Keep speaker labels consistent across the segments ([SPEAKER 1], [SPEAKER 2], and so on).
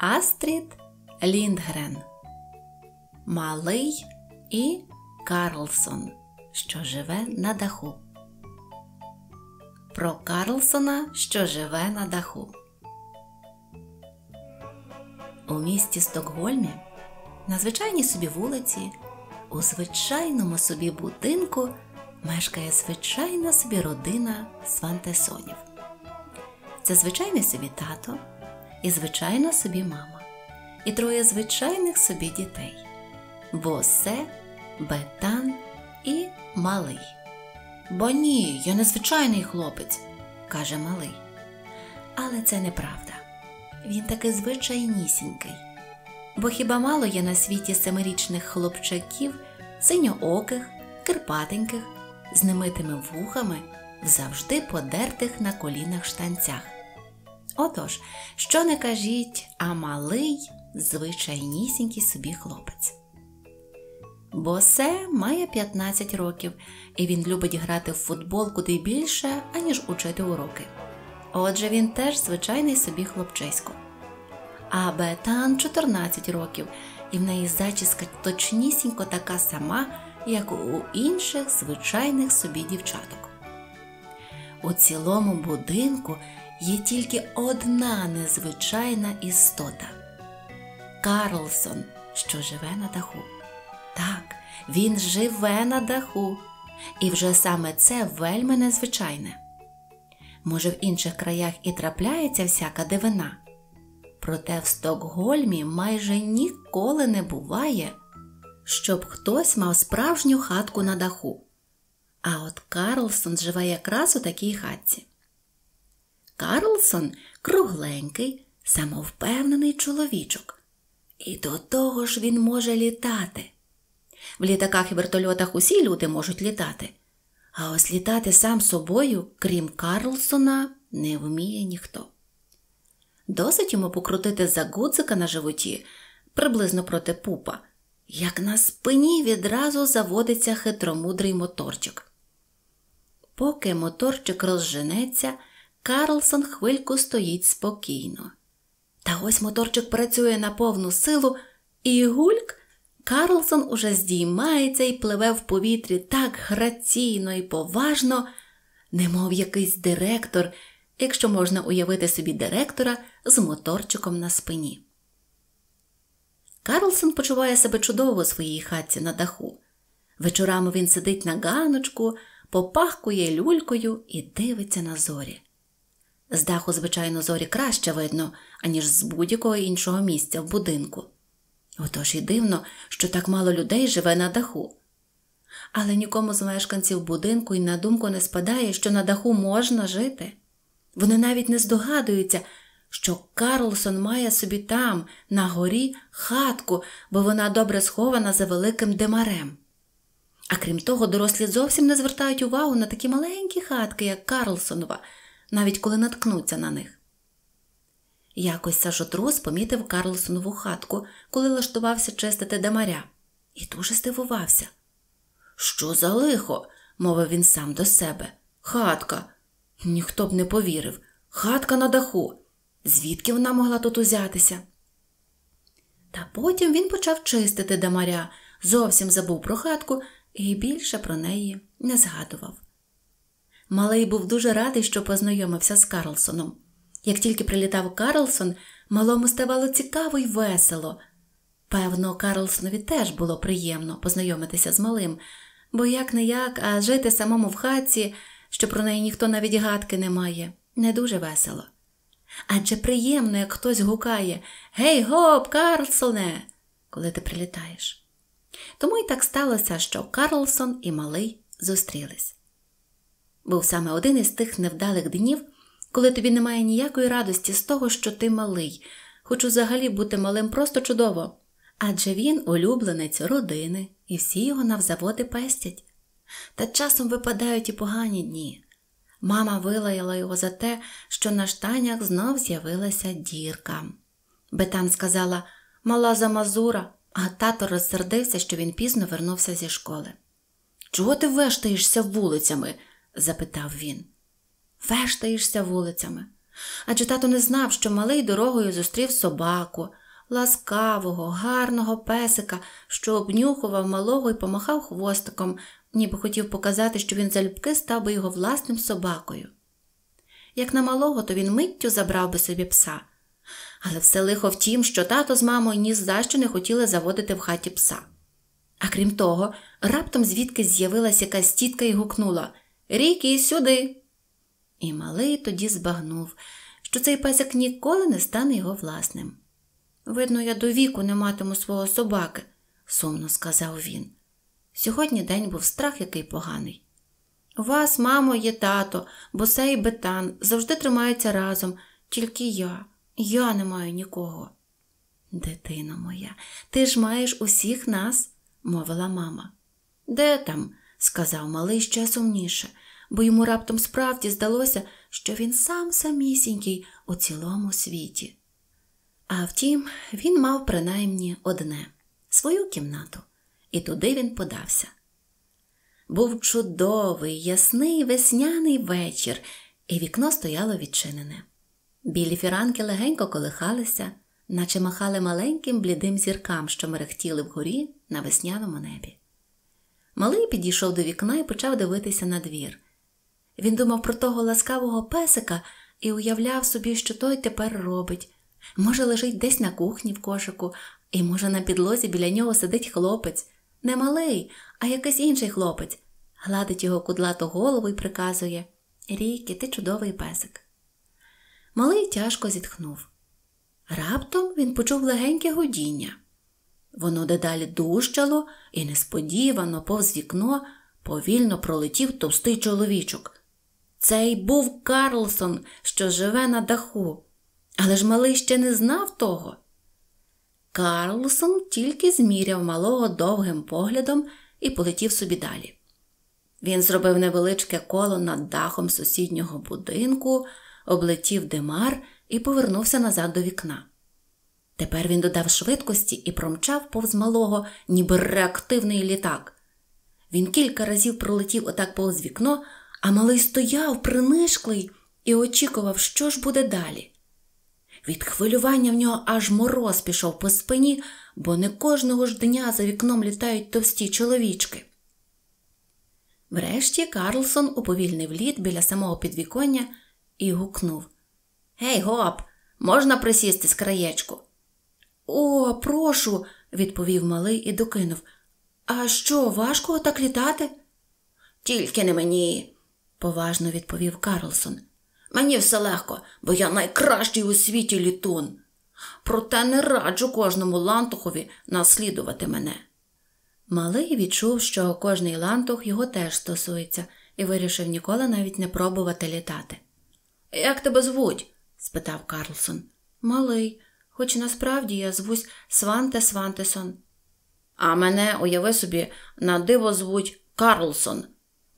[SPEAKER 1] Астрід Ліндгрен, Малий і Карлсон, що живе на даху. Про Карлсона, що живе на даху. У місті Стокгольмі на звичайній собі вулиці, у звичайному собі будинку мешкає звичайна собі родина Свантесонів. Це звичайний собі тато і звичайна собі мама, і троє звичайних собі дітей Босе, Бетан і малий. Бо ні, я незвичайний хлопець, каже малий. Але це неправда. Він таки звичайнісінький. Бо хіба мало є на світі семирічних хлопчаків, синьооких, кирпатеньких, з немитими вухами, завжди подертих на колінах штанцях. Отож, що не кажіть, а малий, звичайнісінький собі хлопець. Босе має 15 років, і він любить грати в футбол куди більше, аніж учити уроки. Отже, він теж звичайний собі хлопчисько. А Бетан 14 років, і в неї зачіска точнісінько така сама, як у інших звичайних собі дівчаток. У цілому будинку є тільки одна незвичайна істота Карлсон, що живе на даху. Так, він живе на даху, і вже саме це вельми незвичайне. Може, в інших краях і трапляється всяка дивина. Проте в Стокгольмі майже ніколи не буває, щоб хтось мав справжню хатку на даху. А от Карлсон живе якраз у такій хатці. Карлсон кругленький, самовпевнений чоловічок. І до того ж він може літати. В літаках і вертольотах усі люди можуть літати, а ось літати сам собою, крім Карлсона, не вміє ніхто. Досить йому покрутити за гудзика на животі приблизно проти пупа, як на спині відразу заводиться хитромудрий моторчик. Поки моторчик розженеться, Карлсон хвильку стоїть спокійно. Та ось моторчик працює на повну силу, і гульк Карлсон уже здіймається і пливе в повітрі так граційно і поважно, немов якийсь директор, якщо можна уявити собі директора з моторчиком на спині. Карлсон почуває себе чудово у своїй хатці на даху. Вечорами він сидить на ганочку, попахкує люлькою і дивиться на зорі. З даху, звичайно, зорі краще видно, аніж з будь-якого іншого місця в будинку. Отож і дивно, що так мало людей живе на даху. Але нікому з мешканців будинку і на думку не спадає, що на даху можна жити. Вони навіть не здогадуються, що Карлсон має собі там, на горі, хатку, бо вона добре схована за великим демарем. А крім того, дорослі зовсім не звертають увагу на такі маленькі хатки, як Карлсонова навіть коли наткнуться на них. Якось Сашотрус помітив Карлсонову хатку, коли лаштувався чистити дамаря, і дуже здивувався. Що за лихо? мовив він сам до себе. Хатка. Ніхто б не повірив. Хатка на даху. Звідки вона могла тут узятися? Та потім він почав чистити дамаря, зовсім забув про хатку і більше про неї не згадував. Малий був дуже радий, що познайомився з Карлсоном. Як тільки прилітав Карлсон, малому ставало цікаво й весело. Певно, Карлсонові теж було приємно познайомитися з малим, бо як не як, а жити самому в хатці, що про неї ніхто навіть гадки не має, не дуже весело. Адже приємно, як хтось гукає Гей гоп, Карлсоне, коли ти прилітаєш. Тому й так сталося, що Карлсон і малий зустрілись. Був саме один із тих невдалих днів, коли тобі немає ніякої радості з того, що ти малий, хоч взагалі бути малим просто чудово. Адже він улюбленець родини, і всі його навзаводи пестять. Та часом випадають і погані дні. Мама вилаяла його за те, що на штанях знов з'явилася дірка. Бетан сказала мала замазура, а тато розсердився, що він пізно вернувся зі школи. Чого ти вештаєшся вулицями? запитав він. Вештаєшся вулицями. Адже тато не знав, що малий дорогою зустрів собаку, ласкавого, гарного песика, що обнюхував малого і помахав хвостиком, ніби хотів показати, що він залюбки став би його власним собакою. Як на малого, то він миттю забрав би собі пса. Але все лихо в тім, що тато з мамою ні за що не хотіли заводити в хаті пса. А крім того, раптом звідки з'явилася якась тітка і гукнула Рікі, сюди. І малий тоді збагнув, що цей песик ніколи не стане його власним. Видно, я до віку не матиму свого собаки, сумно сказав він. Сьогодні день був страх який поганий. У вас, мамо, є тато, бо сей бетан завжди тримаються разом, тільки я, я не маю нікого. Дитино моя, ти ж маєш усіх нас, мовила мама. Де там? сказав малий ще сумніше, бо йому раптом справді здалося, що він сам самісінький у цілому світі. А втім, він мав принаймні одне свою кімнату, і туди він подався. Був чудовий, ясний весняний вечір, і вікно стояло відчинене. Білі фіранки легенько колихалися, наче махали маленьким блідим зіркам, що мерехтіли вгорі на весняному небі. Малий підійшов до вікна і почав дивитися на двір. Він думав про того ласкавого песика і уявляв собі, що той тепер робить. Може, лежить десь на кухні в кошику, і, може, на підлозі біля нього сидить хлопець, не малий, а якийсь інший хлопець, гладить його кудлату голову і приказує Рікі, ти чудовий песик. Малий тяжко зітхнув. Раптом він почув легеньке гудіння. Воно дедалі дужчало і несподівано повз вікно повільно пролетів товстий чоловічок. Цей був Карлсон, що живе на даху, але ж малий ще не знав того. Карлсон тільки зміряв малого довгим поглядом і полетів собі далі. Він зробив невеличке коло над дахом сусіднього будинку, облетів димар і повернувся назад до вікна. Тепер він додав швидкості і промчав повз малого, ніби реактивний літак. Він кілька разів пролетів отак повз вікно, а малий стояв, принишклий, і очікував, що ж буде далі. Від хвилювання в нього аж мороз пішов по спині, бо не кожного ж дня за вікном літають товсті чоловічки. Врешті Карлсон уповільнив лід біля самого підвіконня і гукнув Гей, гоп, можна присісти з краєчку? О, прошу, відповів малий і докинув. А що, важко так літати? Тільки не мені, поважно відповів Карлсон. Мені все легко, бо я найкращий у світі літун. Проте не раджу кожному лантухові наслідувати мене. Малий відчув, що кожний лантух його теж стосується, і вирішив ніколи навіть не пробувати літати. Як тебе звуть? спитав Карлсон. Малий, хоч насправді я звусь Сванте Свантесон. А мене, уяви собі, на диво звуть Карлсон.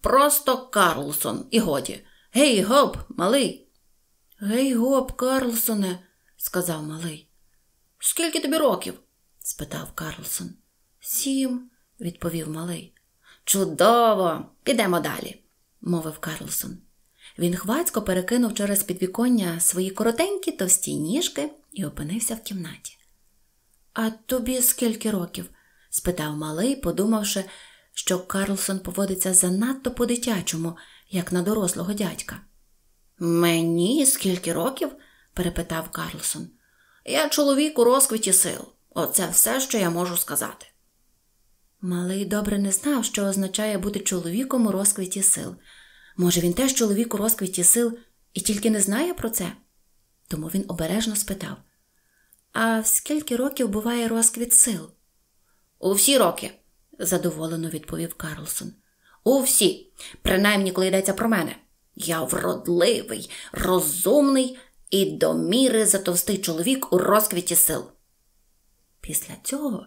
[SPEAKER 1] Просто Карлсон, і годі. Гей, гоп, малий. Гей, гоп, Карлсоне, сказав малий. Скільки тобі років? спитав Карлсон. Сім, відповів малий. Чудово! Підемо далі, мовив Карлсон. Він хвацько перекинув через підвіконня свої коротенькі товсті ніжки і опинився в кімнаті. А тобі скільки років? спитав малий, подумавши, що Карлсон поводиться занадто по-дитячому, як на дорослого дядька. Мені скільки років? перепитав Карлсон. Я чоловік у розквіті сил. Оце все, що я можу сказати. Малий добре не знав, що означає бути чоловіком у розквіті сил. Може, він теж чоловік у розквіті сил і тільки не знає про це? тому він обережно спитав А скільки років буває розквіт сил? У всі роки, задоволено відповів Карлсон. У всі, принаймні, коли йдеться про мене. Я вродливий, розумний і до міри затовстий чоловік у розквіті сил. Після цього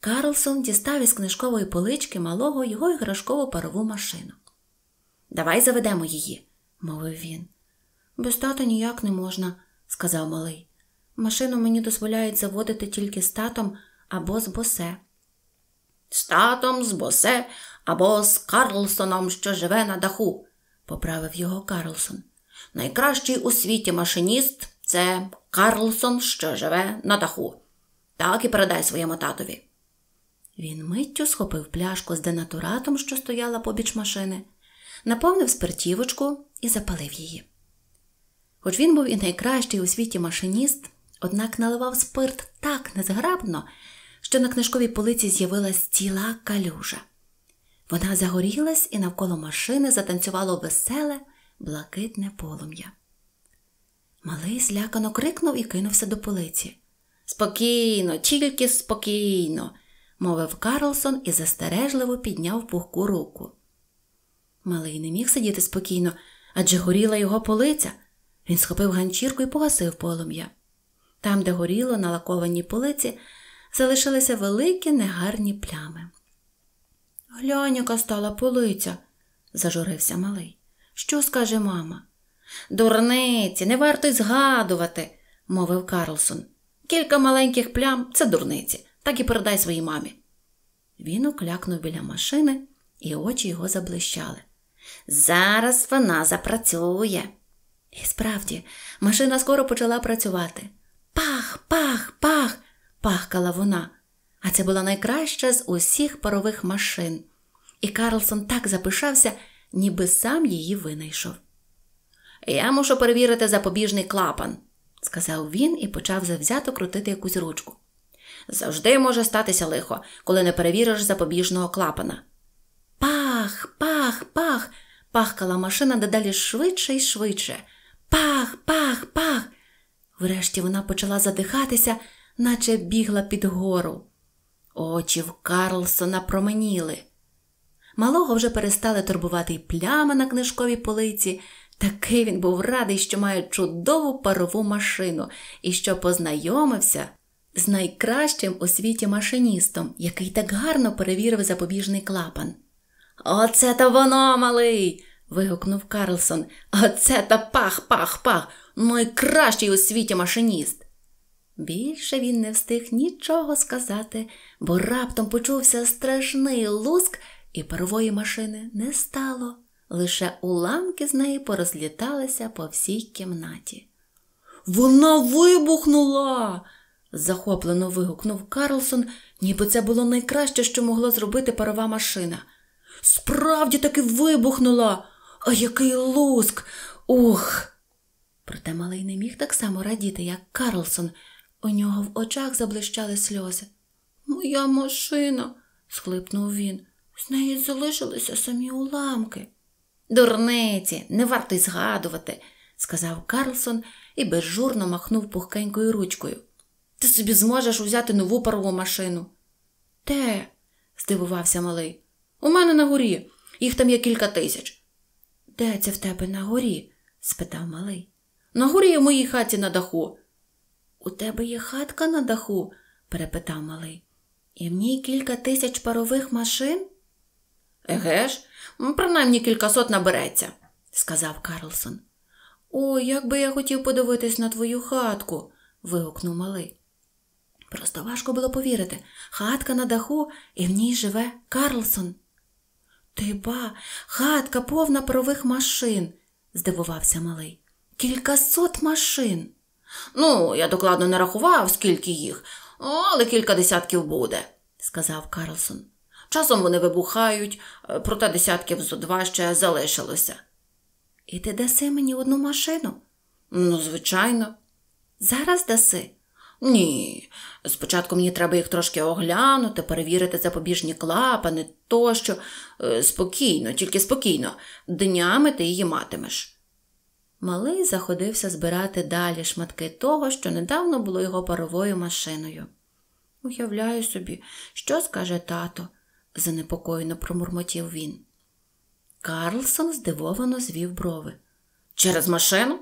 [SPEAKER 1] Карлсон дістав із книжкової полички малого його іграшкову парову машину. Давай заведемо її, мовив він. Без тата ніяк не можна, сказав малий. Машину мені дозволяють заводити тільки з татом або з босе. З татом, з босе або з Карлсоном, що живе на даху, поправив його Карлсон. Найкращий у світі машиніст це Карлсон, що живе на даху. Так і передай своєму татові. Він миттю схопив пляшку з денатуратом, що стояла побіч машини, наповнив спиртівочку і запалив її. Хоч він був і найкращий у світі машиніст, однак наливав спирт так незграбно, що на книжковій полиці з'явилась ціла калюжа. Вона загорілась і навколо машини затанцювало веселе, блакитне полум'я. Малий злякано крикнув і кинувся до полиці. Спокійно, тільки спокійно, мовив Карлсон і застережливо підняв пухку руку. Малий не міг сидіти спокійно, адже горіла його полиця. Він схопив ганчірку і погасив полум'я. Там, де горіло на лакованій полиці, залишилися великі негарні плями. Глянь, яка стала полиця, зажурився малий. Що скаже мама? Дурниці, не варто й згадувати, мовив Карлсон. Кілька маленьких плям це дурниці, так і передай своїй мамі. Він уклякнув біля машини, і очі його заблищали. Зараз вона запрацює. І справді, машина скоро почала працювати. Пах, пах, пах, пахкала вона, а це була найкраща з усіх парових машин. І Карлсон так запишався, ніби сам її винайшов. Я мушу перевірити запобіжний клапан, сказав він і почав завзято крутити якусь ручку. Завжди може статися лихо, коли не перевіриш запобіжного клапана. Пах, пах, пах, пахкала машина дедалі швидше й швидше. Пах, пах, пах. Врешті вона почала задихатися, наче бігла під гору. Очі в Карлсона променіли. Малого вже перестали турбувати й пляма на книжковій полиці. Такий він був радий, що має чудову парову машину і що познайомився з найкращим у світі машиністом, який так гарно перевірив запобіжний клапан. Оце то воно, малий! вигукнув Карлсон. Оце та пах, пах, пах, найкращий у світі машиніст. Більше він не встиг нічого сказати, бо раптом почувся страшний луск, і парової машини не стало. Лише уламки з неї порозліталися по всій кімнаті. Вона вибухнула. захоплено вигукнув Карлсон, ніби це було найкраще, що могла зробити парова машина. Справді таки вибухнула. А який луск! Ух! Проте малий не міг так само радіти, як Карлсон. У нього в очах заблищали сльози. Моя машина, схлипнув він. З неї залишилися самі уламки. Дурниці, не варто й згадувати, сказав Карлсон і безжурно махнув пухкенькою ручкою. Ти собі зможеш взяти нову парову машину. Те, здивувався малий. У мене на горі. Їх там є кілька тисяч. Де це в тебе на горі? спитав малий. На горі в моїй хаті на даху. У тебе є хатка на даху? перепитав малий. І в ній кілька тисяч парових машин? Еге ж, принаймні кількасот набереться, сказав Карлсон. О, як би я хотів подивитись на твою хатку. вигукнув малий. Просто важко було повірити. Хатка на даху, і в ній живе Карлсон. Ти ба, хатка повна парових машин, здивувався малий. Кількасот машин. Ну, я докладно не рахував, скільки їх, але кілька десятків буде, сказав Карлсон. Часом вони вибухають, проте десятків зо два ще залишилося. І ти даси мені одну машину? Ну, звичайно. Зараз даси. Ні, спочатку мені треба їх трошки оглянути, перевірити запобіжні клапани тощо. Е, спокійно, тільки спокійно, днями ти її матимеш. Малий заходився збирати далі шматки того, що недавно було його паровою машиною. Уявляю собі, що скаже тато, занепокоєно промурмотів він. Карлсон здивовано звів брови. Через машину?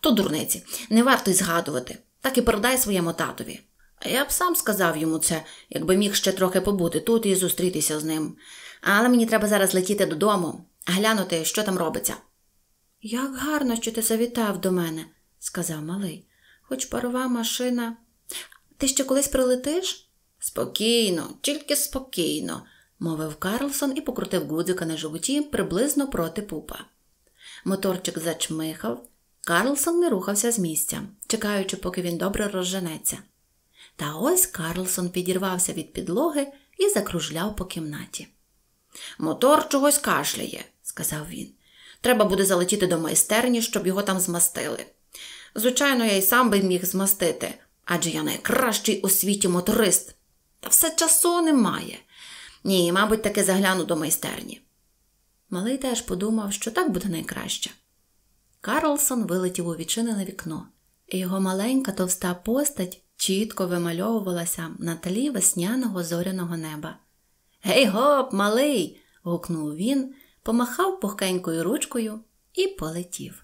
[SPEAKER 1] То дурниці, не варто й згадувати так і передай своєму татові. я б сам сказав йому це, якби міг ще трохи побути тут і зустрітися з ним. Але мені треба зараз летіти додому, глянути, що там робиться. Як гарно, що ти завітав до мене, сказав малий, хоч парова машина. Ти ще колись прилетиш? Спокійно, тільки спокійно, мовив Карлсон і покрутив гудзика на животі приблизно проти пупа. Моторчик зачмихав, Карлсон не рухався з місця, чекаючи, поки він добре розженеться. Та ось Карлсон підірвався від підлоги і закружляв по кімнаті. Мотор чогось кашляє, сказав він. Треба буде залетіти до майстерні, щоб його там змастили. Звичайно, я й сам би міг змастити, адже я найкращий у світі моторист. Та все часу немає. Ні, мабуть, таки загляну до майстерні. Малий теж подумав, що так буде найкраще. Карлсон вилетів у відчинене вікно, і його маленька товста постать чітко вимальовувалася на тлі весняного зоряного неба. Гей гоп, малий! гукнув він, помахав пухкенькою ручкою і полетів.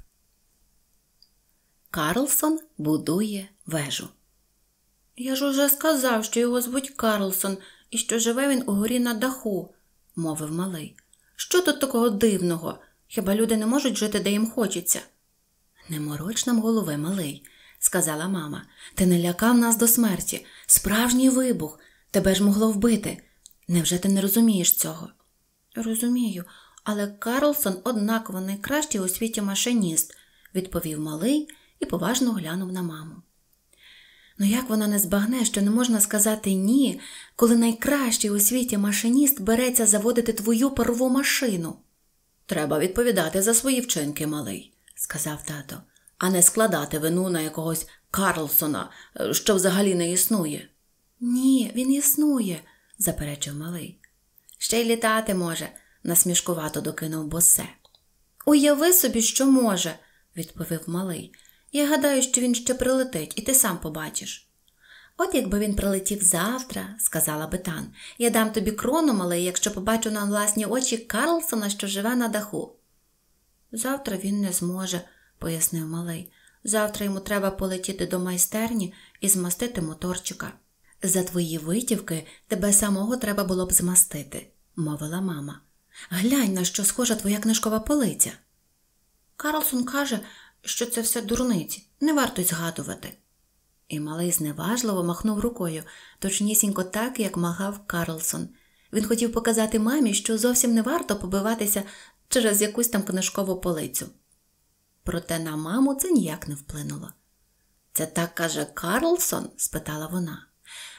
[SPEAKER 1] Карлсон будує вежу. Я ж уже сказав, що його звуть Карлсон і що живе він угорі на даху, мовив малий. Що тут такого дивного? Хіба люди не можуть жити, де їм хочеться? Не мороч нам голови, малий, сказала мама. Ти не лякав нас до смерті. Справжній вибух. Тебе ж могло вбити. Невже ти не розумієш цього? Розумію, але Карлсон однаково найкращий у світі машиніст, відповів малий і поважно глянув на маму. Ну як вона не збагне, що не можна сказати ні, коли найкращий у світі машиніст береться заводити твою парову машину? Треба відповідати за свої вчинки, малий, сказав тато, а не складати вину на якогось Карлсона, е, що взагалі не існує. Ні, він існує, заперечив малий. Ще й літати може, насмішкувато докинув босе. Уяви собі, що може, відповів малий. Я гадаю, що він ще прилетить, і ти сам побачиш. От якби він прилетів завтра, сказала Бетан, я дам тобі крону, малий, якщо побачу на власні очі Карлсона, що живе на даху. Завтра він не зможе, пояснив малий. Завтра йому треба полетіти до майстерні і змастити моторчика. За твої витівки тебе самого треба було б змастити, мовила мама. Глянь, на що схожа твоя книжкова полиця. Карлсон каже, що це все дурниці, не варто згадувати. І малий зневажливо махнув рукою, точнісінько так, як магав Карлсон. Він хотів показати мамі, що зовсім не варто побиватися через якусь там книжкову полицю. Проте на маму це ніяк не вплинуло. Це так каже Карлсон? спитала вона.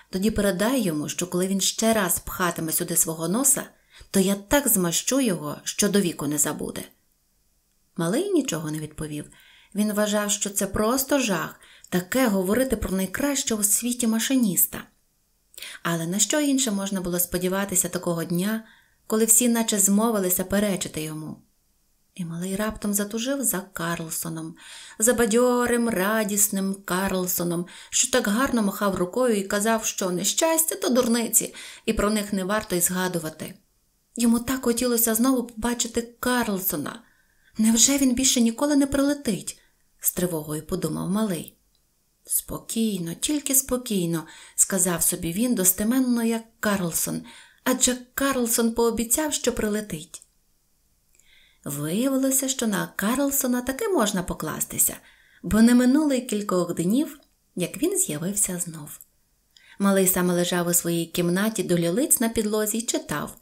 [SPEAKER 1] Тоді передай йому, що коли він ще раз пхатиме сюди свого носа, то я так змащу його, що до віку не забуде. Малий нічого не відповів. Він вважав, що це просто жах, таке говорити про найкращого у світі машиніста. Але на що інше можна було сподіватися такого дня, коли всі наче змовилися перечити йому? І малий раптом затужив за Карлсоном, за бадьорим, радісним Карлсоном, що так гарно махав рукою і казав, що нещастя то дурниці, і про них не варто й згадувати. Йому так хотілося знову побачити Карлсона. Невже він більше ніколи не прилетить? з тривогою подумав малий. Спокійно, тільки спокійно, сказав собі він достеменно, як Карлсон, адже Карлсон пообіцяв, що прилетить. Виявилося, що на Карлсона таки можна покластися, бо не минуло й кількох днів, як він з'явився знов. Малий саме лежав у своїй кімнаті до лілиць на підлозі й читав,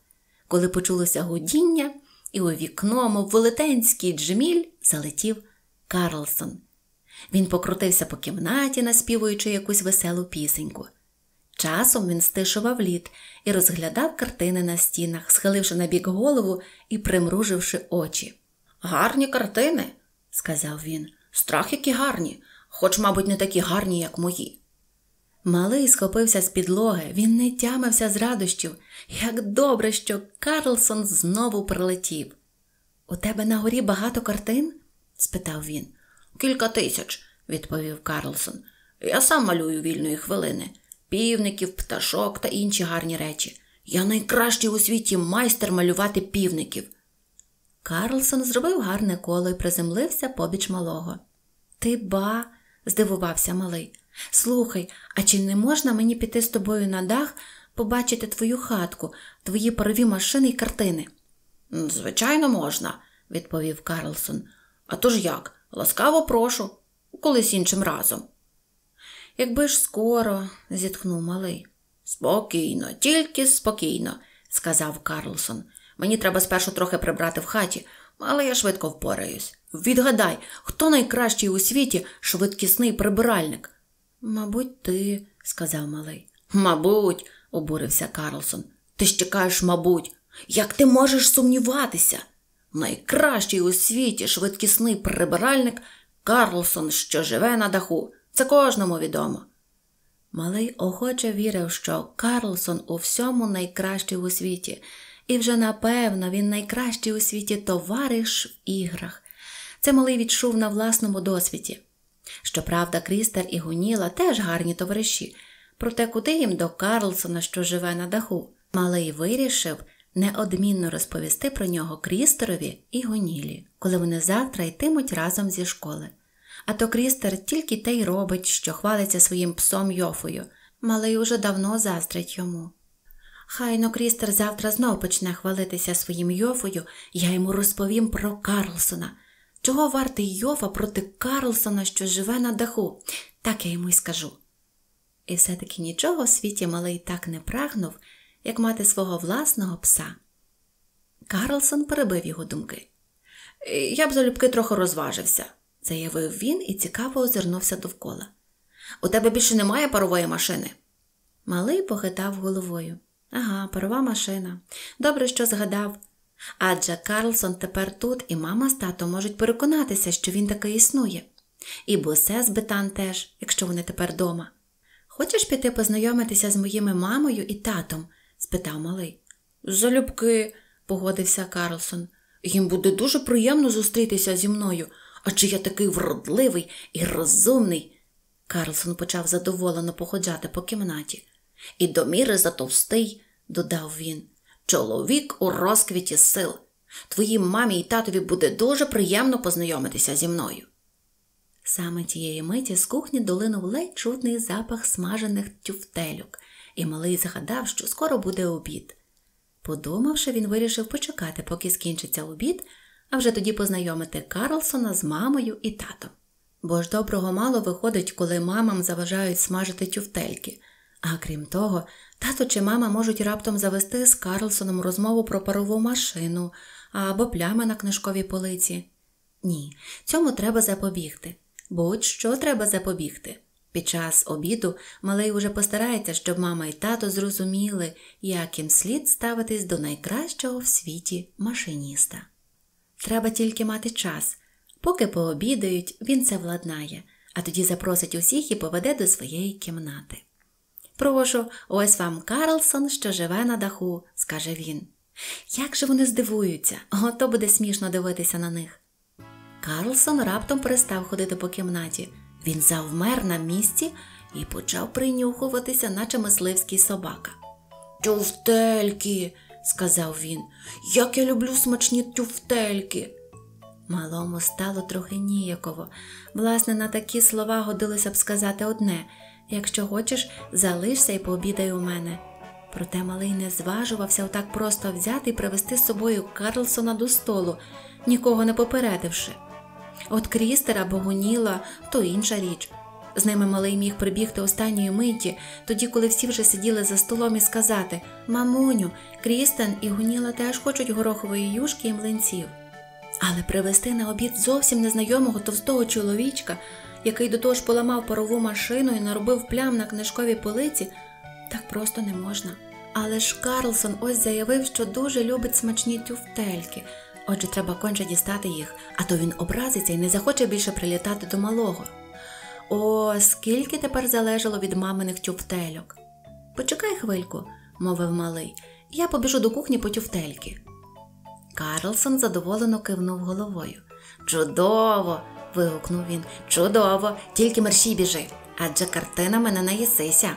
[SPEAKER 1] коли почулося гудіння, і у вікно, мов велетенський джміль, залетів Карлсон. Він покрутився по кімнаті, наспівуючи якусь веселу пісеньку. Часом він стишував лід і розглядав картини на стінах, схиливши на бік голову і примруживши очі. Гарні картини, сказав він. Страх, які гарні, хоч, мабуть, не такі гарні, як мої. Малий схопився з підлоги, він не тямився з радощів. Як добре, що Карлсон знову прилетів. У тебе на горі багато картин? спитав він. Кілька тисяч, відповів Карлсон. Я сам малюю вільної хвилини, півників, пташок та інші гарні речі. Я найкращий у світі майстер малювати півників. Карлсон зробив гарне коло і приземлився побіч малого. Ти ба, здивувався малий. Слухай, а чи не можна мені піти з тобою на дах побачити твою хатку, твої парові машини і картини? Звичайно, можна, відповів Карлсон. А то ж як? Ласкаво прошу, колись іншим разом. Якби ж скоро, зітхнув малий. Спокійно, тільки спокійно, сказав Карлсон. Мені треба спершу трохи прибрати в хаті, але я швидко впораюсь. Відгадай, хто найкращий у світі швидкісний прибиральник. Мабуть, ти, сказав малий. Мабуть, обурився Карлсон. Ти ж чекаєш, мабуть, як ти можеш сумніватися? Найкращий у світі швидкісний прибиральник Карлсон, що живе на даху, це кожному відомо. Малий охоче вірив, що Карлсон у всьому найкращий у світі, і вже напевно він найкращий у світі товариш в іграх. Це малий відчув на власному досвіді. Щоправда, Крістер і Гуніла теж гарні товариші, проте куди їм до Карлсона, що живе на даху, малий вирішив, неодмінно розповісти про нього Крісторові і Гонілі, коли вони завтра йтимуть разом зі школи. А то Крістер тільки те й робить, що хвалиться своїм псом Йофою, малий уже давно заздрить йому. Хайно Крістер завтра знов почне хвалитися своїм Йофою, я йому розповім про Карлсона. Чого вартий Йофа проти Карлсона, що живе на даху, так я йому й скажу. І все таки нічого в світі малий так не прагнув, як мати свого власного пса. Карлсон перебив його думки. «Е, Я б залюбки трохи розважився, заявив він і цікаво озирнувся довкола. У тебе більше немає парової машини? Малий похитав головою. Ага, парова машина. Добре, що згадав. Адже Карлсон тепер тут і мама з татом можуть переконатися, що він таки існує. І босе з бетан теж, якщо вони тепер дома. Хочеш піти познайомитися з моїми мамою і татом? спитав малий. Залюбки, погодився Карлсон. Їм буде дуже приємно зустрітися зі мною, а чи я такий вродливий і розумний. Карлсон почав задоволено походжати по кімнаті. І до міри затовстий, додав він. Чоловік у розквіті сил. Твоїм мамі і татові буде дуже приємно познайомитися зі мною. Саме тієї миті з кухні долинув ледь чутний запах смажених тюфтелюк, і малий згадав, що скоро буде обід. Подумавши, він вирішив почекати, поки скінчиться обід, а вже тоді познайомити Карлсона з мамою і татом. Бо ж доброго мало виходить, коли мамам заважають смажити тюфтельки. А крім того, тато чи мама можуть раптом завести з Карлсоном розмову про парову машину або плями на книжковій полиці. Ні, цьому треба запобігти. Будь що треба запобігти. Під час обіду малий уже постарається, щоб мама і тато зрозуміли, як їм слід ставитись до найкращого в світі машиніста. Треба тільки мати час. Поки пообідають, він це владнає, а тоді запросить усіх і поведе до своєї кімнати. Прошу, ось вам Карлсон, що живе на даху, скаже він. Як же вони здивуються, ото буде смішно дивитися на них. Карлсон раптом перестав ходити по кімнаті. Він завмер на місці і почав принюхуватися, наче мисливський собака. Тюфтельки, сказав він, як я люблю смачні тюфтельки. Малому стало трохи ніяково. Власне, на такі слова годилося б сказати одне якщо хочеш, залишся і пообідай у мене. Проте малий не зважувався отак просто взяти і привезти з собою Карлсона до столу, нікого не попередивши. От крістера богоніла то інша річ. З ними малий міг прибігти останньої миті, тоді, коли всі вже сиділи за столом і сказати Мамуню, Крістен і Гуніла теж хочуть горохової юшки і млинців. Але привезти на обід зовсім незнайомого товстого чоловічка, який до того ж поламав парову машину і наробив плям на книжковій полиці, так просто не можна. Але ж Карлсон ось заявив, що дуже любить смачні тюфтельки. Отже, треба конче дістати їх, а то він образиться і не захоче більше прилітати до малого. О, скільки тепер залежало від маминих тюфтельок. Почекай хвильку, мовив малий, я побіжу до кухні по тюфтельки. Карлсон задоволено кивнув головою. Чудово! вигукнув він. Чудово, тільки мерщій біжи, адже картина мене наїсися.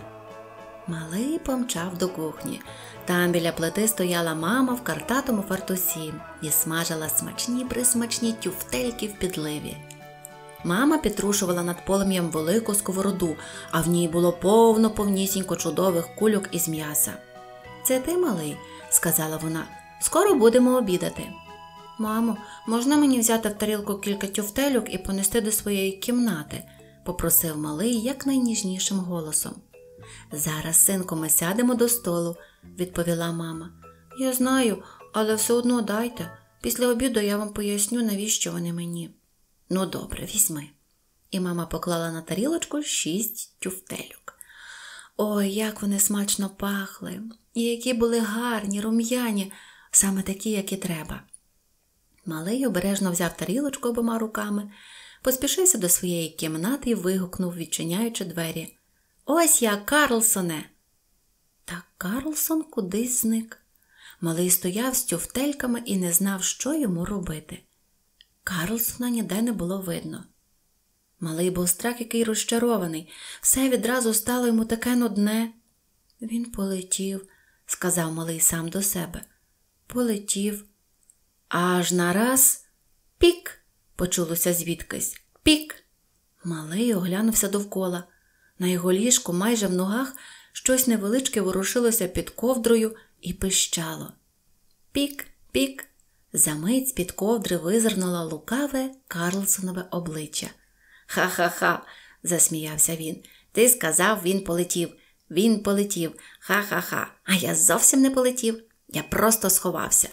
[SPEAKER 1] Малий помчав до кухні, там біля плити стояла мама в картатому фартусі і смажила смачні присмачні тюфтельки в підливі. Мама підтрушувала над полум'ям велику сковороду, а в ній було повно повнісінько чудових кульок із м'яса. Це ти, малий, сказала вона, скоро будемо обідати. Мамо, можна мені взяти в тарілку кілька тюфтелюк і понести до своєї кімнати? попросив малий якнайніжнішим голосом. Зараз, синку, ми сядемо до столу, відповіла мама. Я знаю, але все одно дайте. Після обіду я вам поясню, навіщо вони мені. Ну, добре, візьми. І мама поклала на тарілочку шість тюфтелюк. Ой, як вони смачно пахли, і які були гарні, рум'яні, саме такі, як і треба. Малий обережно взяв тарілочку обома руками, поспішився до своєї кімнати і вигукнув, відчиняючи двері. Ось я, Карлсоне! Та Карлсон кудись зник. Малий стояв з тюфтельками і не знав, що йому робити. Карлсона ніде не було видно. Малий був страх, який розчарований, все відразу стало йому таке нудне. Він полетів, сказав малий сам до себе. Полетів. Аж нараз пік, почулося звідкись. Пік. Малий оглянувся довкола. На його ліжку майже в ногах щось невеличке ворушилося під ковдрою і пищало. Пік, пік. Замить з-під ковдри визирнуло лукаве Карлсонове обличчя. Ха-ха, ха засміявся він. Ти сказав, він полетів. Він полетів. Ха-ха-ха. А я зовсім не полетів. Я просто сховався.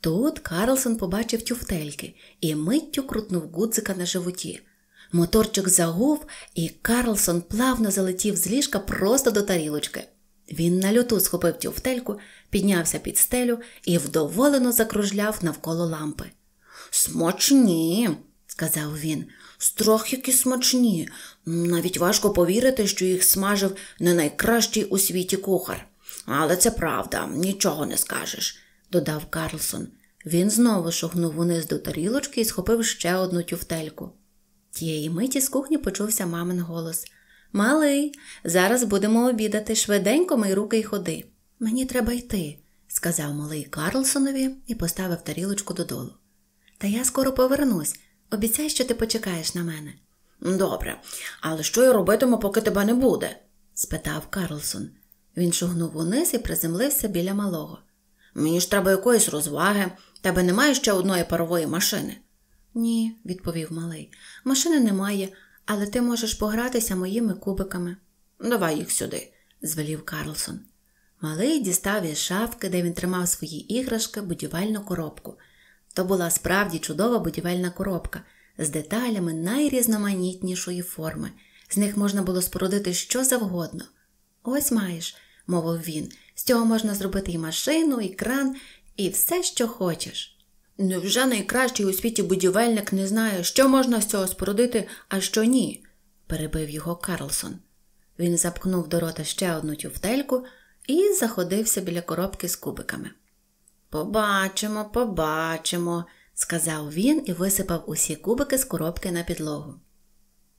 [SPEAKER 1] Тут Карлсон побачив тюфтельки і миттю крутнув гудзика на животі. Моторчик загув, і Карлсон плавно залетів з ліжка просто до тарілочки. Він на люту схопив тюфтельку, піднявся під стелю і вдоволено закружляв навколо лампи. Смачні, сказав він, «Строхіки смачні. Навіть важко повірити, що їх смажив не найкращий у світі кухар. Але це правда, нічого не скажеш, додав Карлсон. Він знову шогнув униз до тарілочки і схопив ще одну тюфтельку. Тієї миті з кухні почувся мамин голос Малий, зараз будемо обідати швиденько мий руки й ходи. Мені треба йти, сказав малий Карлсонові і поставив тарілочку додолу. Та я скоро повернусь. Обіцяй, що ти почекаєш на мене. Добре, але що я робитиму, поки тебе не буде? спитав Карлсон. Він шугнув униз і приземлився біля малого. Мені ж треба якоїсь розваги, тебе немає ще одної парової машини. Ні, відповів малий. Машини немає, але ти можеш погратися моїми кубиками. Давай їх сюди, звелів Карлсон. Малий дістав із шафки, де він тримав свої іграшки, будівельну коробку. То була справді чудова будівельна коробка з деталями найрізноманітнішої форми. З них можна було спорудити що завгодно. Ось маєш, мовив він, з цього можна зробити і машину, і кран, і все, що хочеш. Невже найкращий у світі будівельник не знає, що можна з цього спорудити, а що ні? перебив його Карлсон. Він запхнув до рота ще одну тюфтельку і заходився біля коробки з кубиками. Побачимо, побачимо, сказав він і висипав усі кубики з коробки на підлогу.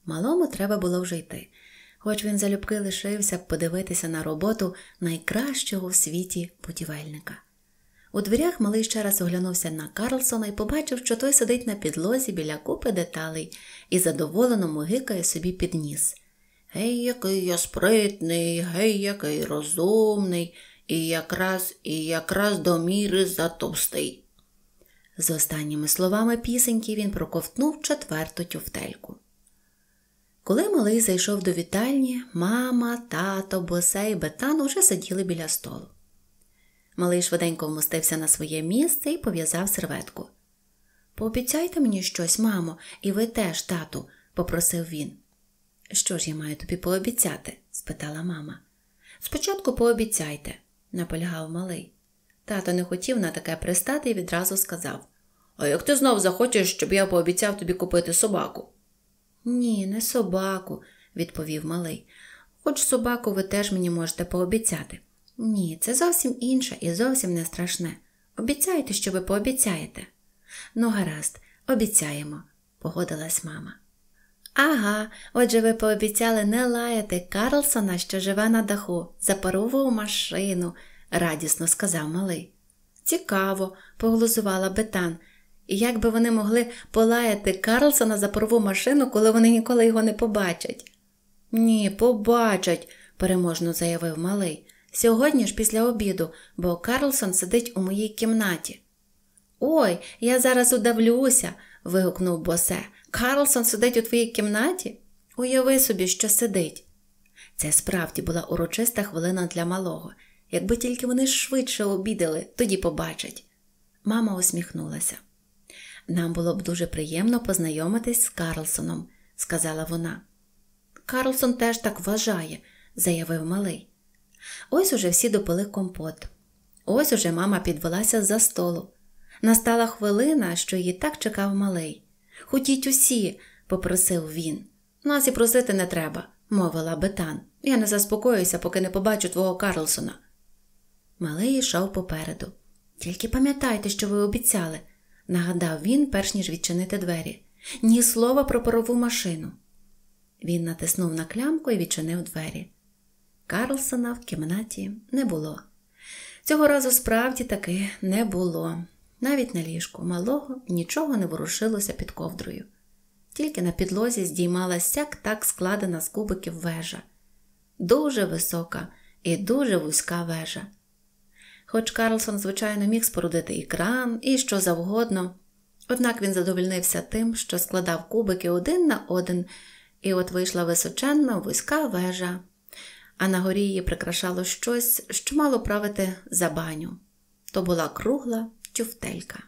[SPEAKER 1] Малому треба було вже йти, хоч він залюбки лишився подивитися на роботу найкращого в світі будівельника. У дверях малий ще раз оглянувся на Карлсона і побачив, що той сидить на підлозі біля купи деталей і задоволено мугикає собі під ніс. Гей, який я спритний, гей, який розумний, і якраз, і якраз до міри затовстий. З останніми словами пісеньки він проковтнув четверту тюфтельку. Коли малий зайшов до вітальні, мама, тато, босе і бетан уже сиділи біля столу. Малий швиденько вмостився на своє місце і пов'язав серветку. Пообіцяйте мені щось, мамо, і ви теж, тату, попросив він. Що ж я маю тобі пообіцяти? спитала мама. Спочатку пообіцяйте, наполягав малий. Тато не хотів на таке пристати і відразу сказав А як ти знов захочеш, щоб я пообіцяв тобі купити собаку? Ні, не собаку, відповів малий. Хоч собаку ви теж мені можете пообіцяти. Ні, це зовсім інше і зовсім не страшне. Обіцяйте, що ви пообіцяєте. Ну, гаразд, обіцяємо, погодилась мама. Ага, отже ви пообіцяли не лаяти Карлсона, що живе на даху, за парову машину, радісно сказав малий. Цікаво, поглузувала Бетан. І як би вони могли полаяти Карлсона за парову машину, коли вони ніколи його не побачать? Ні, побачать, переможно заявив малий. Сьогодні ж після обіду, бо Карлсон сидить у моїй кімнаті. Ой, я зараз удавлюся. вигукнув босе. Карлсон сидить у твоїй кімнаті? Уяви собі, що сидить. Це справді була урочиста хвилина для малого. Якби тільки вони швидше обідали, тоді побачать. Мама усміхнулася. Нам було б дуже приємно познайомитись з Карлсоном, сказала вона. Карлсон теж так вважає, заявив малий. Ось уже всі допили компот. Ось уже мама підвелася з за столу. Настала хвилина, що її так чекав малий. Хотіть усі, попросив він. Нас і просити не треба, мовила Бетан. Я не заспокоюся, поки не побачу твого Карлсона. Малий йшов попереду. Тільки пам'ятайте, що ви обіцяли, нагадав він, перш ніж відчинити двері. Ні слова про парову машину. Він натиснув на клямку і відчинив двері. Карлсона в кімнаті не було. Цього разу справді таки не було. Навіть на ліжку малого нічого не ворушилося під ковдрою. Тільки на підлозі здіймалася як так складена з кубиків вежа. Дуже висока і дуже вузька вежа. Хоч Карлсон, звичайно, міг спорудити і кран, і що завгодно, однак він задовольнився тим, що складав кубики один на один, і от вийшла височенна вузька вежа, а на горі її прикрашало щось, що мало правити за баню. То була кругла тюфтелька.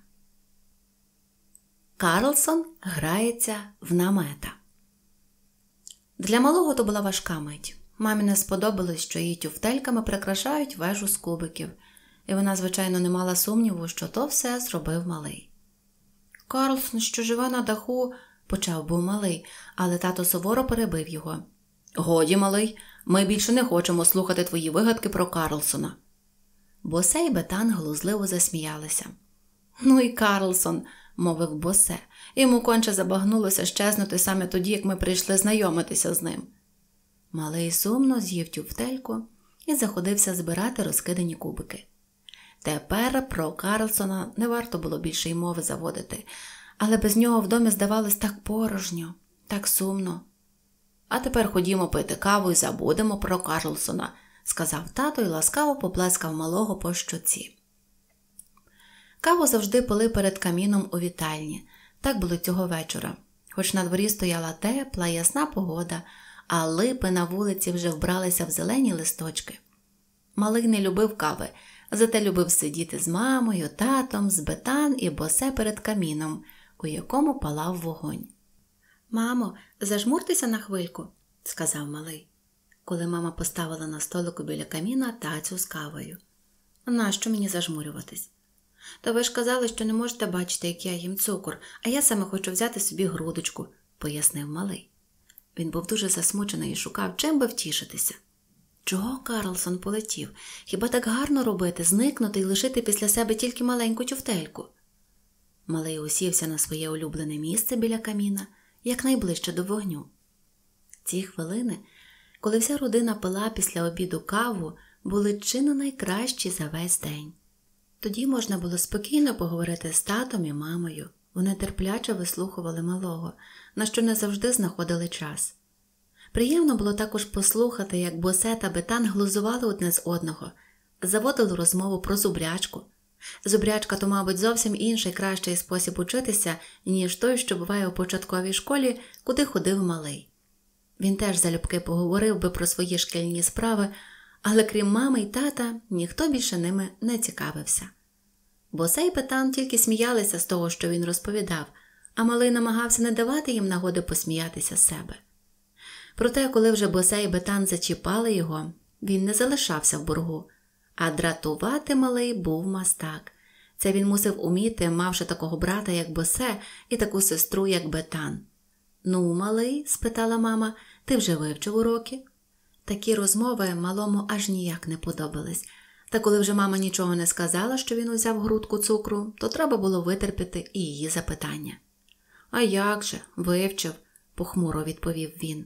[SPEAKER 1] Карлсон грається в намета. Для малого то була важка мить. Мамі не сподобалось, що її тюфтельками прикрашають вежу з кубиків, і вона, звичайно, не мала сумніву, що то все зробив малий. Карлсон, що живе на даху, почав був малий, але тато суворо перебив його. Годі, малий, ми більше не хочемо слухати твої вигадки про Карлсона. Босе і Бетан глузливо засміялися. Ну і Карлсон, мовив босе, йому конче забагнулося щезнути саме тоді, як ми прийшли знайомитися з ним. Малий сумно з'їв тюфтельку і заходився збирати розкидані кубики. Тепер про Карлсона не варто було більше й мови заводити, але без нього в домі здавалось так порожньо, так сумно. А тепер ходімо пити каву і забудемо про Карлсона, сказав тато і ласкаво поплескав малого по щоці. Каву завжди пили перед каміном у вітальні. Так було цього вечора. Хоч на дворі стояла тепла, ясна погода, а липи на вулиці вже вбралися в зелені листочки. Малий не любив кави, зате любив сидіти з мамою, татом, з бетан і босе перед каміном, у якому палав вогонь. Мамо, зажмуртеся на хвильку, сказав малий, коли мама поставила на столику біля каміна тацю з кавою. Нащо мені зажмурюватись? То ви ж казали, що не можете бачити, як я їм цукор, а я саме хочу взяти собі грудочку, пояснив малий. Він був дуже засмучений і шукав, чим би втішитися. Чого Карлсон полетів? Хіба так гарно робити, зникнути і лишити після себе тільки маленьку тюфтельку? Малий усівся на своє улюблене місце біля каміна якнайближче до вогню. Ці хвилини, коли вся родина пила після обіду каву, були чи не найкращі за весь день. Тоді можна було спокійно поговорити з татом і мамою. Вони терпляче вислухували малого, на що не завжди знаходили час. Приємно було також послухати, як босе та бетан глузували одне з одного, заводили розмову про зубрячку. Зубрячка то, мабуть, зовсім інший кращий спосіб учитися, ніж той, що буває у початковій школі, куди ходив малий. Він теж залюбки поговорив би про свої шкільні справи, але крім мами й тата, ніхто більше ними не цікавився. Бо цей петан тільки сміялися з того, що він розповідав, а малий намагався не давати їм нагоди посміятися з себе. Проте, коли вже Босей і Бетан зачіпали його, він не залишався в боргу а дратувати малий був мастак. Це він мусив уміти, мавши такого брата, як Босе, і таку сестру, як Бетан. Ну, малий? спитала мама, ти вже вивчив уроки? Такі розмови малому аж ніяк не подобались. Та коли вже мама нічого не сказала, що він узяв грудку цукру, то треба було витерпіти і її запитання. А як же, вивчив, похмуро відповів він.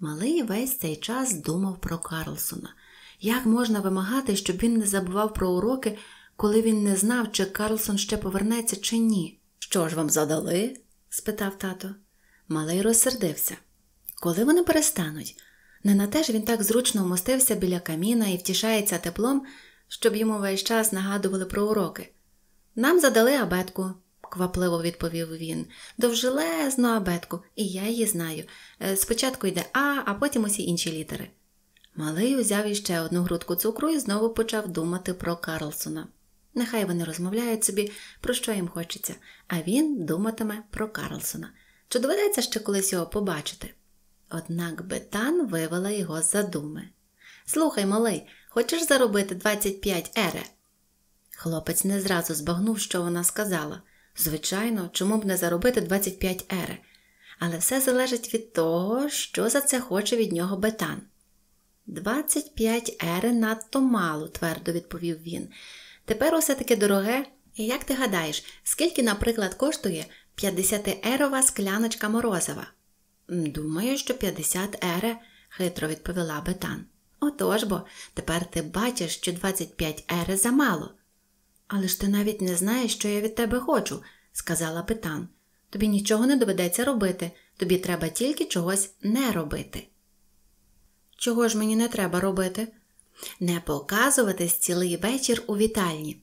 [SPEAKER 1] Малий весь цей час думав про Карлсона. Як можна вимагати, щоб він не забував про уроки, коли він не знав, чи Карлсон ще повернеться, чи ні? Що ж вам задали? спитав тато. Малий розсердився. Коли вони перестануть? Не на те ж він так зручно вмостився біля каміна і втішається теплом, щоб йому весь час нагадували про уроки. Нам задали абетку, квапливо відповів він, довжелезну абетку, і я її знаю. Е, спочатку йде А, а потім усі інші літери. Малий узяв іще одну грудку цукру і знову почав думати про Карлсона. Нехай вони розмовляють собі, про що їм хочеться, а він думатиме про Карлсона. Чи доведеться ще колись його побачити? Однак Бетан вивела його з задуми. Слухай, малий, хочеш заробити 25 ере? Хлопець не зразу збагнув, що вона сказала. Звичайно, чому б не заробити 25 ере? Але все залежить від того, що за це хоче від нього Бетан. 25 ери надто мало, твердо відповів він. Тепер усе таки дороге. І як ти гадаєш, скільки, наприклад, коштує 50-ерова скляночка морозива? Думаю, що 50 ере, хитро відповіла Бетан. Отож бо, тепер ти бачиш, що 25 ере замало. Але ж ти навіть не знаєш, що я від тебе хочу, сказала Бетан. Тобі нічого не доведеться робити, тобі треба тільки чогось не робити. Чого ж мені не треба робити? Не показуватись цілий вечір у вітальні.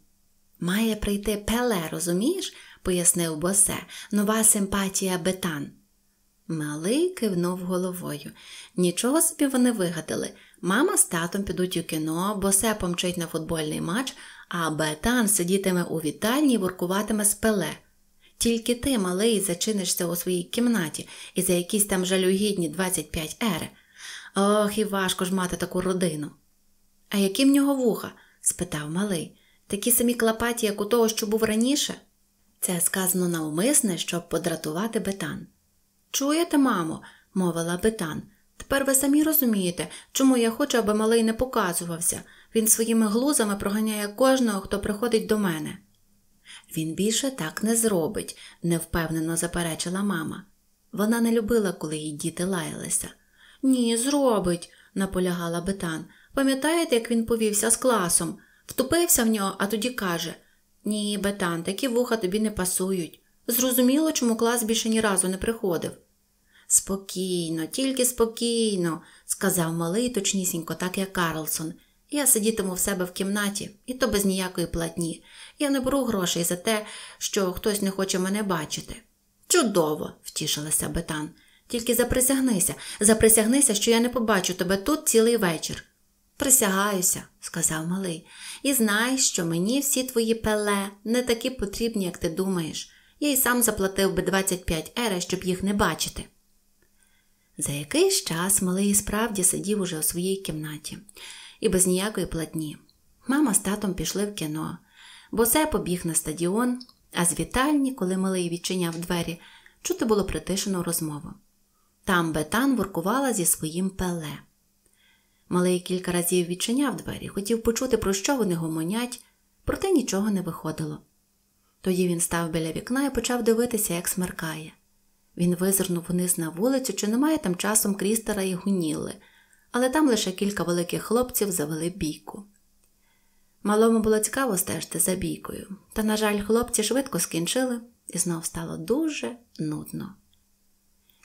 [SPEAKER 1] Має прийти пеле, розумієш? пояснив босе, нова симпатія бетан. Малий кивнув головою. Нічого собі вони вигадали. Мама з татом підуть у кіно, босе помчить на футбольний матч, а бетан сидітиме у вітальні і воркуватиме з пеле. Тільки ти, малий, зачинишся у своїй кімнаті і за якісь там жалюгідні 25 ери. Ох, і важко ж мати таку родину. А які в нього вуха? спитав малий, такі самі клопаті, як у того, що був раніше. Це сказано навмисне, щоб подратувати бетан. Чуєте, мамо, мовила бетан, тепер ви самі розумієте, чому я хочу, аби малий не показувався. Він своїми глузами проганяє кожного, хто приходить до мене. Він більше так не зробить, невпевнено заперечила мама. Вона не любила, коли її діти лаялися. Ні, зробить, наполягала Бетан. Пам'ятаєте, як він повівся з класом? Втупився в нього, а тоді каже Ні, Бетан, такі вуха тобі не пасують. Зрозуміло, чому клас більше ні разу не приходив. Спокійно, тільки спокійно, сказав малий точнісінько, так як Карлсон. Я сидітиму в себе в кімнаті, і то без ніякої платні. Я не беру грошей за те, що хтось не хоче мене бачити. Чудово, втішилася Бетан. Тільки заприсягнися, заприсягнися, що я не побачу тебе тут цілий вечір. Присягаюся, сказав малий, і знай, що мені всі твої пеле не такі потрібні, як ти думаєш. Я й сам заплатив би 25 ере, щоб їх не бачити. За якийсь час малий справді сидів уже у своїй кімнаті і без ніякої платні. Мама з татом пішли в кіно, бо Босе побіг на стадіон, а з вітальні, коли малий відчиняв двері, чути було притишену розмову. Там Бетан воркувала зі своїм пеле. Малий кілька разів відчиняв двері, хотів почути, про що вони гомонять, проте нічого не виходило. Тоді він став біля вікна і почав дивитися, як смеркає. Він визирнув вниз на вулицю, чи немає там часом крістера і гуніли, але там лише кілька великих хлопців завели бійку. Малому було цікаво стежити за бійкою, та, на жаль, хлопці швидко скінчили, і знов стало дуже нудно.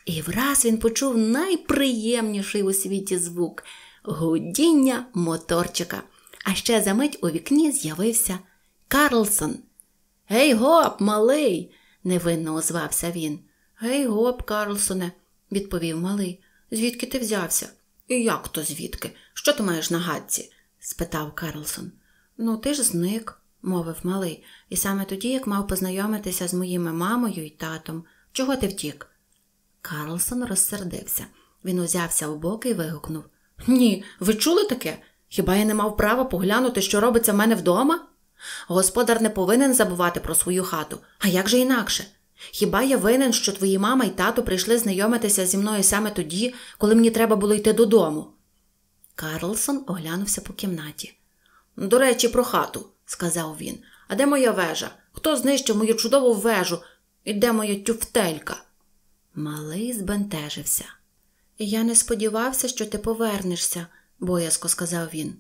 [SPEAKER 1] І враз він почув найприємніший у світі звук гудіння моторчика. А ще за мить у вікні з'явився Карлсон. Гей гоп, малий, невинно озвався він. Гей гоп, Карлсоне, відповів малий. Звідки ти взявся? І як то звідки? Що ти маєш на гадці? спитав Карлсон. Ну, ти ж зник, мовив малий, і саме тоді, як мав познайомитися з моїми мамою і татом. Чого ти втік? Карлсон розсердився. Він узявся в боки і вигукнув Ні, ви чули таке? Хіба я не мав права поглянути, що робиться в мене вдома? Господар не повинен забувати про свою хату, а як же інакше? Хіба я винен, що твої мама і тато прийшли знайомитися зі мною саме тоді, коли мені треба було йти додому? Карлсон оглянувся по кімнаті. До речі, про хату, сказав він. А де моя вежа? Хто знищив мою чудову вежу? І де моя тюфтелька? Малий збентежився. Я не сподівався, що ти повернешся, боязко сказав він.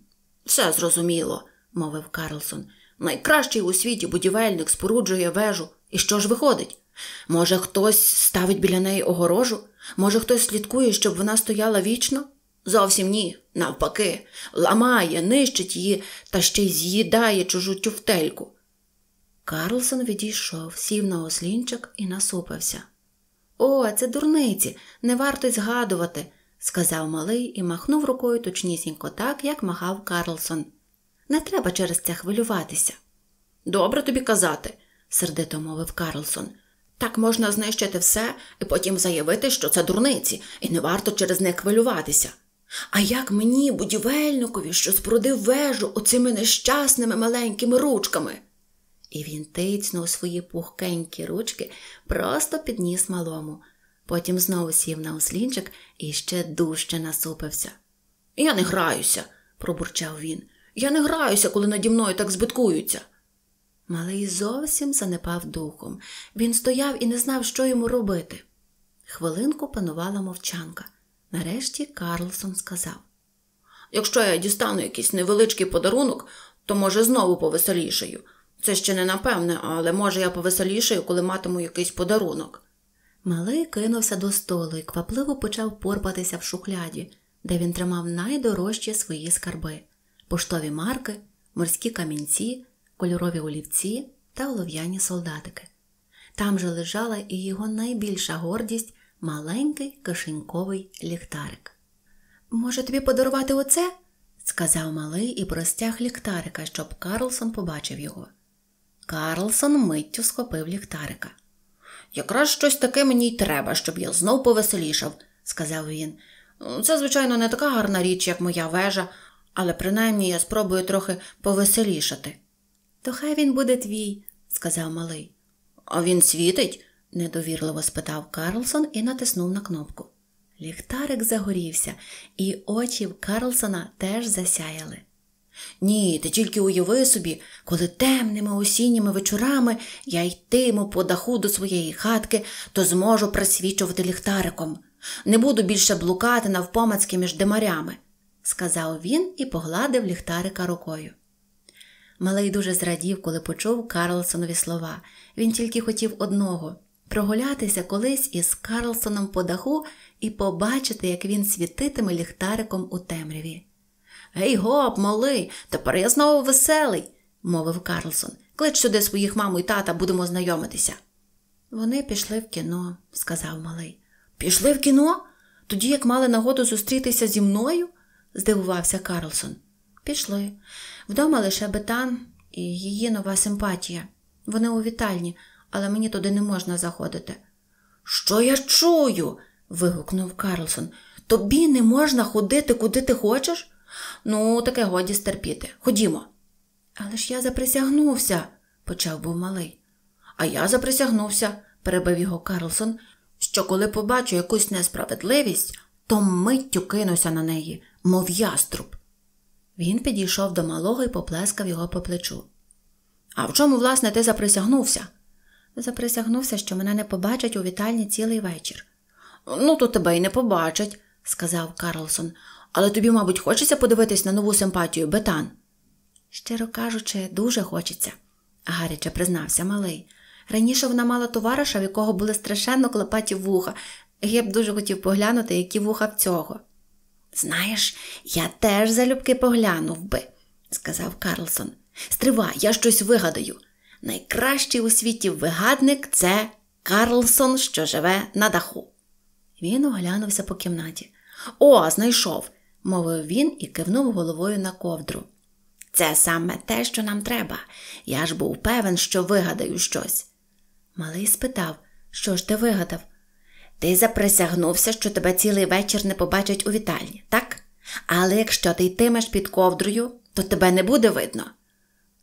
[SPEAKER 1] Все зрозуміло, мовив Карлсон. Найкращий у світі будівельник споруджує вежу. І що ж виходить? Може, хтось ставить біля неї огорожу? Може, хтось слідкує, щоб вона стояла вічно? Зовсім ні, навпаки, ламає, нищить її та ще й з'їдає чужу тюфтельку. Карлсон відійшов, сів на ослінчик і насупився. О, це дурниці, не варто й згадувати, сказав малий і махнув рукою точнісінько так, як махав Карлсон. Не треба через це хвилюватися. Добре тобі казати, сердито мовив Карлсон. Так можна знищити все і потім заявити, що це дурниці, і не варто через них хвилюватися. А як мені, будівельникові, що спорудив вежу оцими нещасними маленькими ручками? і він тицьнув свої пухкенькі ручки просто підніс малому. Потім знову сів на ослінчик і ще дужче насупився. Я не граюся, пробурчав він. Я не граюся, коли наді мною так збиткуються. Малий зовсім занепав духом. Він стояв і не знав, що йому робити. Хвилинку панувала мовчанка. Нарешті Карлсон сказав Якщо я дістану якийсь невеличкий подарунок, то, може, знову повеселішаю. Це ще не напевне, але може я повеселішаю, коли матиму якийсь подарунок. Малий кинувся до столу і квапливо почав порпатися в шухляді, де він тримав найдорожчі свої скарби поштові марки, морські камінці, кольорові олівці та олов'яні солдатики. Там же лежала і його найбільша гордість маленький кишеньковий ліхтарик. Може, тобі подарувати оце? сказав малий і простяг ліхтарика, щоб Карлсон побачив його. Карлсон миттю схопив ліхтарика. Якраз щось таке мені й треба, щоб я знов повеселішав, сказав він. Це, звичайно, не така гарна річ, як моя вежа, але принаймні я спробую трохи повеселішати. То хай він буде твій, сказав малий. А він світить? недовірливо спитав Карлсон і натиснув на кнопку. Ліхтарик загорівся, і очі в Карлсона теж засяяли. Ні, ти тільки уяви собі, коли темними осінніми вечорами я йтиму по даху до своєї хатки, то зможу присвічувати ліхтариком. Не буду більше блукати навпомацьки між димарями, сказав він і погладив ліхтарика рукою. Малий дуже зрадів, коли почув Карлсонові слова. Він тільки хотів одного прогулятися колись із Карлсоном по даху і побачити, як він світитиме ліхтариком у темряві. Гей, гоп, малий, тепер я знову веселий, мовив Карлсон. Клич сюди своїх маму і тата, будемо знайомитися. Вони пішли в кіно, сказав малий. Пішли в кіно? Тоді як мали нагоду зустрітися зі мною? здивувався Карлсон. Пішли. Вдома лише бетан і її нова симпатія. Вони у вітальні, але мені туди не можна заходити. Що я чую? вигукнув Карлсон. Тобі не можна ходити, куди ти хочеш? Ну, таке годі стерпіти. Ходімо. Але ж я заприсягнувся, почав був малий. А я заприсягнувся, перебив його Карлсон, що коли побачу якусь несправедливість, то миттю кинуся на неї, мов яструб. Він підійшов до малого і поплескав його по плечу. А в чому, власне, ти заприсягнувся? Заприсягнувся, що мене не побачать у вітальні цілий вечір. Ну, то тебе й не побачать, сказав Карлсон. Але тобі, мабуть, хочеться подивитись на нову симпатію Бетан? Щиро кажучи, дуже хочеться, гаряче признався малий. Раніше вона мала товариша, в якого були страшенно клепаті вуха, я б дуже хотів поглянути, які вуха в цього. Знаєш, я теж залюбки поглянув би, сказав Карлсон. Стривай, я щось вигадаю. Найкращий у світі вигадник це Карлсон, що живе на даху. Він оглянувся по кімнаті. О, знайшов мовив він і кивнув головою на ковдру. Це саме те, що нам треба. Я ж був певен, що вигадаю щось. Малий спитав, що ж ти вигадав? Ти заприсягнувся, що тебе цілий вечір не побачать у вітальні, так? Але якщо ти йтимеш під ковдрою, то тебе не буде видно.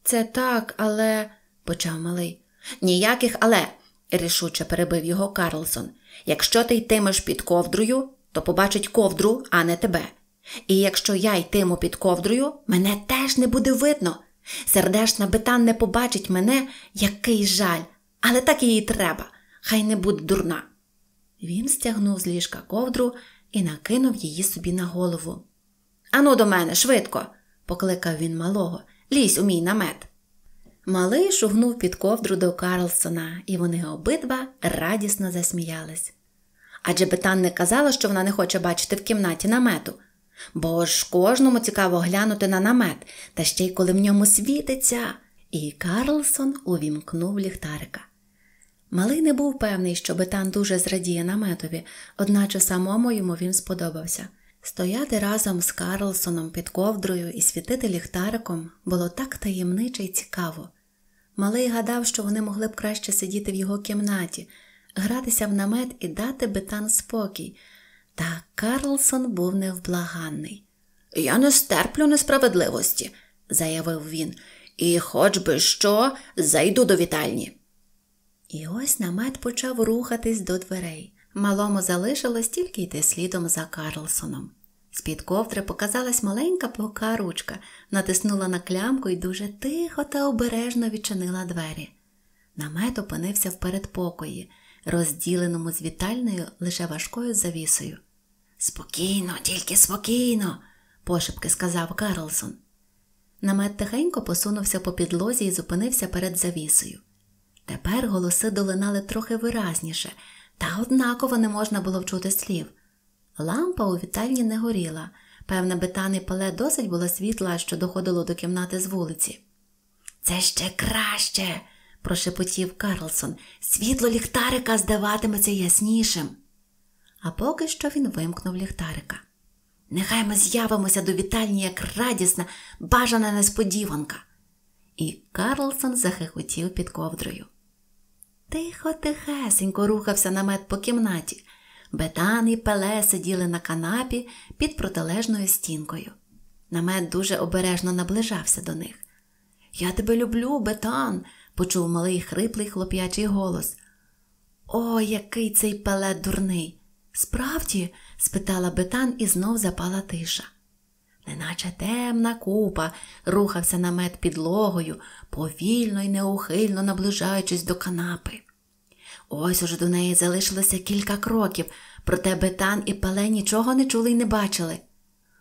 [SPEAKER 1] Це так, але, почав малий. Ніяких але, рішуче перебив його Карлсон. Якщо ти йтимеш під ковдрою, то побачить ковдру, а не тебе. І якщо я йтиму під ковдрою, мене теж не буде видно. Сердешна бетан не побачить мене, який жаль, але так їй треба, хай не буде дурна. Він стягнув з ліжка ковдру і накинув її собі на голову. Ану до мене, швидко, покликав він малого. Лізь у мій намет. Малий шугнув під ковдру до Карлсона, і вони обидва радісно засміялись. Адже бетан не казала, що вона не хоче бачити в кімнаті намету бо ж кожному цікаво глянути на намет, та ще й коли в ньому світиться. І Карлсон увімкнув ліхтарика. Малий не був певний, що Бетан дуже зрадіє наметові, одначе самому йому він сподобався. Стояти разом з Карлсоном під ковдрою і світити ліхтариком було так таємниче й цікаво. Малий гадав, що вони могли б краще сидіти в його кімнаті, гратися в намет і дати Бетан спокій. Та Карлсон був невблаганний. Я не стерплю несправедливості, заявив він, і хоч би що, зайду до вітальні. І ось намет почав рухатись до дверей. Малому залишилось тільки йти слідом за Карлсоном. З-під ковдри показалась маленька пухка ручка, натиснула на клямку і дуже тихо та обережно відчинила двері. Намет опинився в передпокої, розділеному з вітальною лише важкою завісою. Спокійно, тільки спокійно, пошепки сказав Карлсон. Намет тихенько посунувся по підлозі і зупинився перед завісою. Тепер голоси долинали трохи виразніше, та однаково не можна було вчути слів. Лампа у вітальні не горіла, певне, бетане пале досить було світла, що доходило до кімнати з вулиці. Це ще краще, прошепотів Карлсон. Світло ліхтарика здаватиметься яснішим а поки що він вимкнув ліхтарика. Нехай ми з'явимося до вітальні як радісна, бажана несподіванка. І Карлсон захихотів під ковдрою. Тихо, тихесенько рухався намет по кімнаті. Бетан і пеле сиділи на канапі під протилежною стінкою. Намет дуже обережно наближався до них. Я тебе люблю, Бетан, почув малий хриплий хлоп'ячий голос. О, який цей пеле дурний! Справді? спитала Бетан і знов запала тиша. Неначе темна купа рухався намет підлогою, повільно й неухильно наближаючись до канапи. Ось уже до неї залишилося кілька кроків, проте Бетан і Пале нічого не чули й не бачили.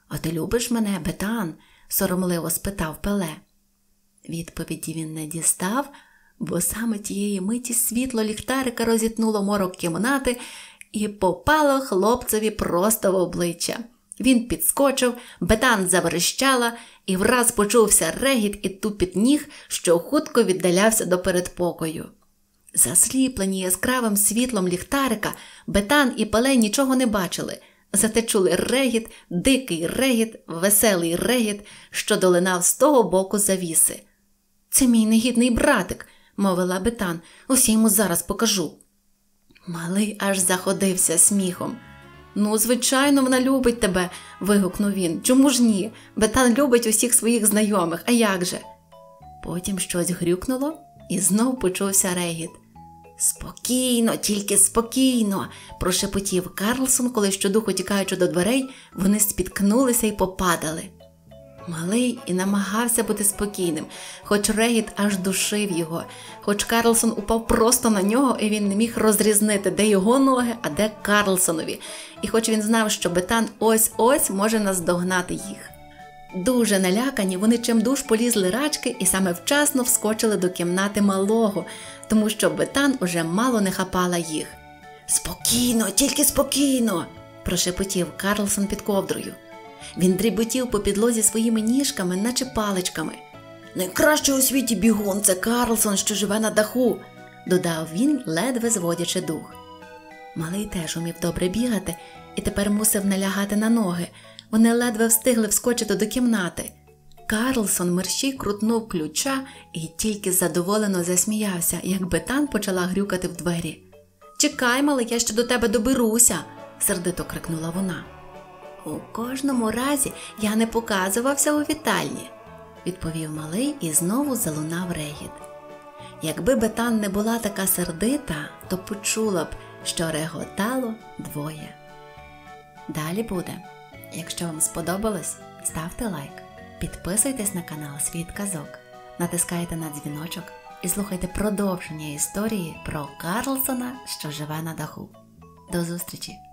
[SPEAKER 1] А ти любиш мене, Бетан? соромливо спитав Пеле. Відповіді він не дістав, бо саме тієї миті світло ліхтарика розітнуло морок кімнати і попало хлопцеві просто в обличчя. Він підскочив, бетан заверещала, і враз почувся регіт і тупіт ніг, що хутко віддалявся до передпокою. Засліплені яскравим світлом ліхтарика, бетан і пале нічого не бачили, зате чули регіт, дикий регіт, веселий регіт, що долинав з того боку завіси. Це мій негідний братик, мовила бетан, усі йому зараз покажу. Малий аж заходився сміхом. Ну, звичайно, вона любить тебе. вигукнув він. Чому ж ні? Бетан любить усіх своїх знайомих, а як же? Потім щось грюкнуло і знов почувся регіт. Спокійно, тільки спокійно, прошепотів Карлсон, коли щодуху тікаючи до дверей, вони спіткнулися і попадали. Малий і намагався бути спокійним, хоч регіт аж душив його, хоч Карлсон упав просто на нього, і він не міг розрізнити, де його ноги, а де Карлсонові. І хоч він знав, що Бетан ось-ось може наздогнати їх. Дуже налякані, вони чимдуж полізли рачки і саме вчасно вскочили до кімнати малого, тому що Бетан уже мало не хапала їх. Спокійно, тільки спокійно, прошепотів Карлсон під ковдрою. Він дріботів по підлозі своїми ніжками, наче паличками. Найкраще у світі бігун це Карлсон, що живе на даху, додав він, ледве зводячи дух. Малий теж умів добре бігати і тепер мусив налягати на ноги. Вони ледве встигли вскочити до кімнати. Карлсон мерщій крутнув ключа і тільки задоволено засміявся, як тан почала грюкати в двері. Чекай, мале, я ще до тебе доберуся, сердито крикнула вона. У кожному разі я не показувався у вітальні, відповів малий і знову залунав регіт. Якби Бетан не була така сердита, то почула б, що реготало двоє. Далі буде. Якщо вам сподобалось, ставте лайк, підписуйтесь на канал Світ Казок, натискайте на дзвіночок і слухайте продовження історії про Карлсона, що живе на даху. До зустрічі!